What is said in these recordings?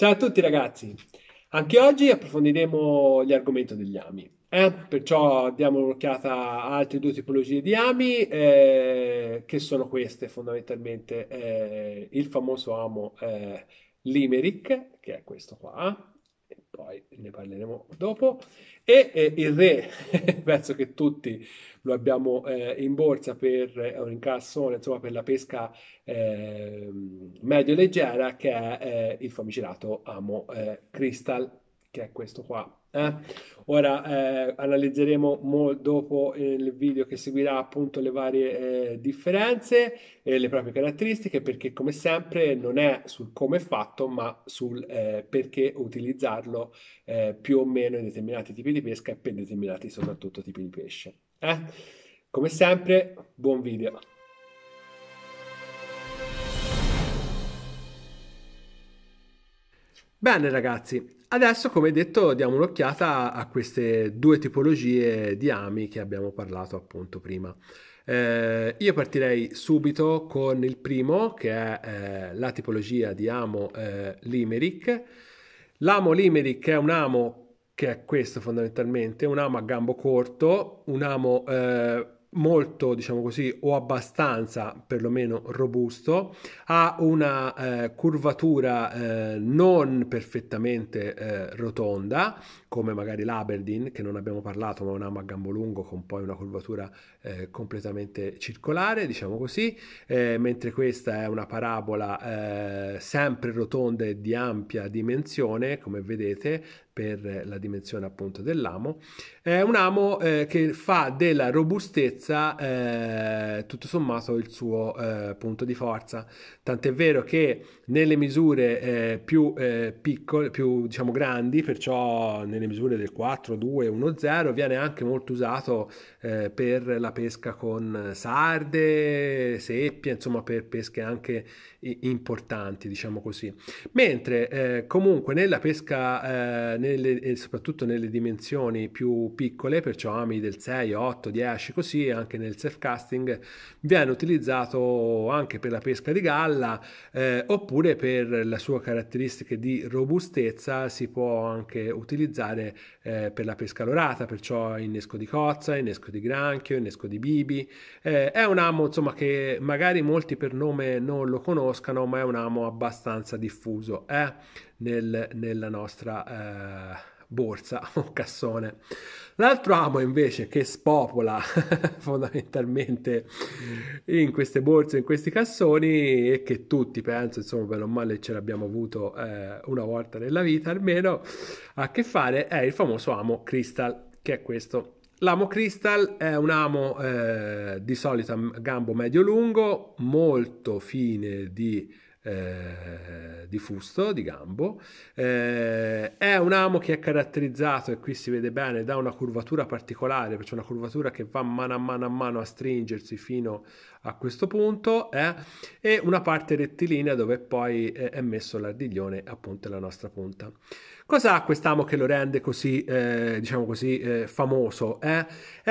Ciao a tutti ragazzi, anche oggi approfondiremo gli argomenti degli ami, eh? perciò diamo un'occhiata a altre due tipologie di ami eh, che sono queste fondamentalmente, eh, il famoso amo eh, Limerick, che è questo qua, poi ne parleremo dopo. E eh, il re, penso che tutti lo abbiamo eh, in borsa per eh, un incasso, insomma, per la pesca ehm, medio leggera, che è eh, il famigerato Amo eh, Crystal che è questo qua. Eh? Ora eh, analizzeremo dopo il video che seguirà appunto le varie eh, differenze e le proprie caratteristiche perché come sempre non è sul come è fatto ma sul eh, perché utilizzarlo eh, più o meno in determinati tipi di pesca e per determinati soprattutto tipi di pesce. Eh? Come sempre, buon video! Bene ragazzi, adesso come detto diamo un'occhiata a queste due tipologie di ami che abbiamo parlato appunto prima. Eh, io partirei subito con il primo che è eh, la tipologia di amo eh, limerick. L'amo limerick è un amo che è questo fondamentalmente, un amo a gambo corto, un amo eh, molto, diciamo così, o abbastanza perlomeno robusto, ha una eh, curvatura eh, non perfettamente eh, rotonda, come magari l'Aberdeen, che non abbiamo parlato, ma un amo a gambo lungo con poi una curvatura eh, completamente circolare, diciamo così, eh, mentre questa è una parabola eh, sempre rotonda e di ampia dimensione, come vedete, per la dimensione appunto dell'amo. È un amo eh, che fa della robustezza eh, tutto sommato il suo eh, punto di forza. Tant'è vero che nelle misure eh, più eh, piccole, più diciamo grandi, perciò nelle misure del 4, 2, 1, 0, viene anche molto usato eh, per la pesca con sarde, seppie, insomma per pesche anche importanti, diciamo così. Mentre comunque nella pesca eh, nelle, e soprattutto nelle dimensioni più piccole, perciò ami del 6, 8, 10 così, anche nel self casting viene utilizzato anche per la pesca di galla eh, oppure per la sua caratteristica di robustezza si può anche utilizzare eh, per la pesca lorata, perciò innesco di cozza, innesco di granchio, innesco di bibi. Eh, è un amo insomma che magari molti per nome non lo conoscano, ma è un amo abbastanza diffuso eh, nel, nella nostra eh, eh, borsa o cassone. L'altro amo invece che spopola fondamentalmente mm. in queste borse, in questi cassoni e che tutti penso, insomma, bene o male ce l'abbiamo avuto eh, una volta nella vita almeno, a che fare è il famoso amo Crystal, che è questo. L'amo Crystal è un amo eh, di solito a gambo medio-lungo, molto fine di eh, di fusto, di gambo. Eh, è un amo che è caratterizzato, e qui si vede bene, da una curvatura particolare, perciò una curvatura che va mano a mano a mano a stringersi fino a questo punto, eh, e una parte rettilinea dove poi è messo l'ardiglione, appunto la nostra punta. Cosa ha quest'amo che lo rende così, eh, diciamo così, eh, famoso? È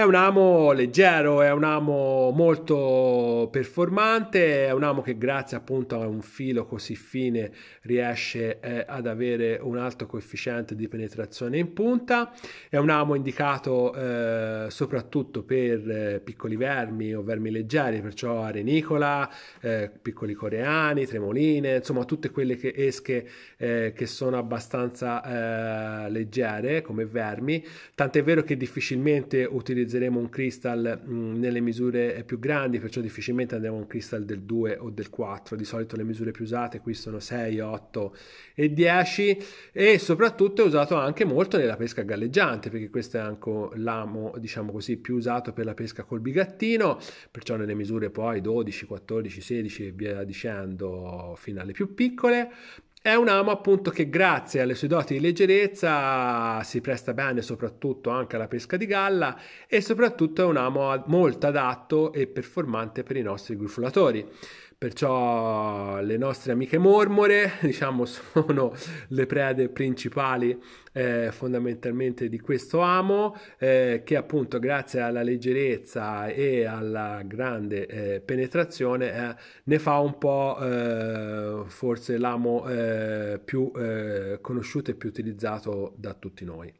un amo leggero, è un amo molto performante, è un amo che grazie appunto a un filo filo così fine riesce eh, ad avere un alto coefficiente di penetrazione in punta. È un amo indicato eh, soprattutto per eh, piccoli vermi o vermi leggeri, perciò arenicola, eh, piccoli coreani, tremoline, insomma tutte quelle che esche eh, che sono abbastanza eh, leggere come vermi. Tant'è vero che difficilmente utilizzeremo un crystal mh, mm, nelle misure più grandi, perciò difficilmente andiamo a un crystal del 2 o del 4, di solito le misure delle più usate, qui sono 6, 8 e 10 e soprattutto è usato anche molto nella pesca galleggiante perché questo è anche l'amo diciamo così più usato per la pesca col bigattino, perciò nelle misure poi 12, 14, 16 e via dicendo fino alle più piccole. È un amo appunto che grazie alle sue doti di leggerezza si presta bene soprattutto anche alla pesca di galla e soprattutto è un amo molto adatto e performante per i nostri gruffolatori. Perciò le nostre amiche mormore, diciamo, sono le prede principali eh, fondamentalmente di questo amo, eh, che appunto grazie alla leggerezza e alla grande eh, penetrazione eh, ne fa un po' eh, forse l'amo eh, più conosciuto e più utilizzato da tutti noi.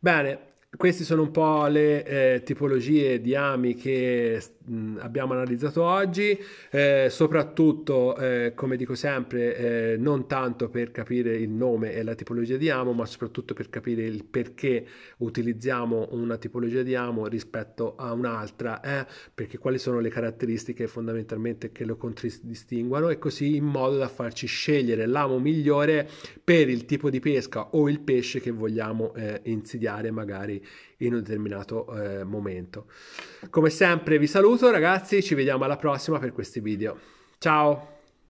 Bene, queste sono un po' le eh, tipologie di ami che mh, abbiamo analizzato oggi, eh, soprattutto eh, come dico sempre eh, non tanto per capire il nome e la tipologia di amo, ma soprattutto per capire il perché utilizziamo una tipologia di amo rispetto a un'altra, eh? perché quali sono le caratteristiche fondamentalmente che lo contraddistinguono e così in modo da farci scegliere l'amo migliore per il tipo di pesca o il pesce che vogliamo eh, insidiare magari in un determinato eh, momento. Come sempre vi saluto ragazzi, ci vediamo alla prossima per questi video. Ciao!